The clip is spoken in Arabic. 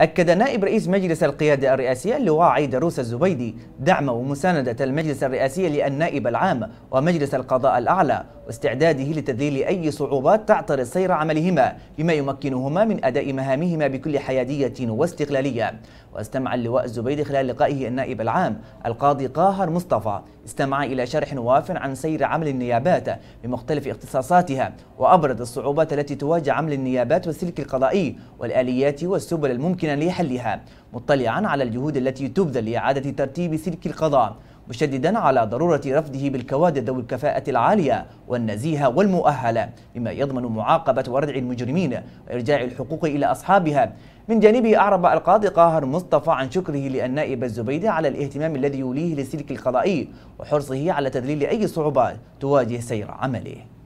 أكد نائب رئيس مجلس القيادة الرئاسية اللواء عيد روس الزبيدي دعم ومساندة المجلس الرئاسي للنائب العام ومجلس القضاء الأعلى واستعداده لتذليل أي صعوبات تعترض سير عملهما بما يمكنهما من أداء مهامهما بكل حيادية واستقلالية واستمع اللواء الزبيدي خلال لقائه النائب العام القاضي قاهر مصطفى استمع إلى شرح واف عن سير عمل النيابات بمختلف اختصاصاتها وأبرز الصعوبات التي تواجه عمل النيابات والسلك القضائي والآليات والسبل الممكنة لحلها مطلعا على الجهود التي تبذل لإعادة ترتيب سلك القضاء مشددا على ضرورة رفضه بالكوادر ذوي الكفاءة العالية والنزيهة والمؤهلة مما يضمن معاقبة وردع المجرمين وإرجاع الحقوق إلى أصحابها من جانبه أعرب القاضي قاهر مصطفى عن شكره للنائب الزبيدي على الاهتمام الذي يوليه للسلك القضائي وحرصه على تذليل أي صعوبات تواجه سير عمله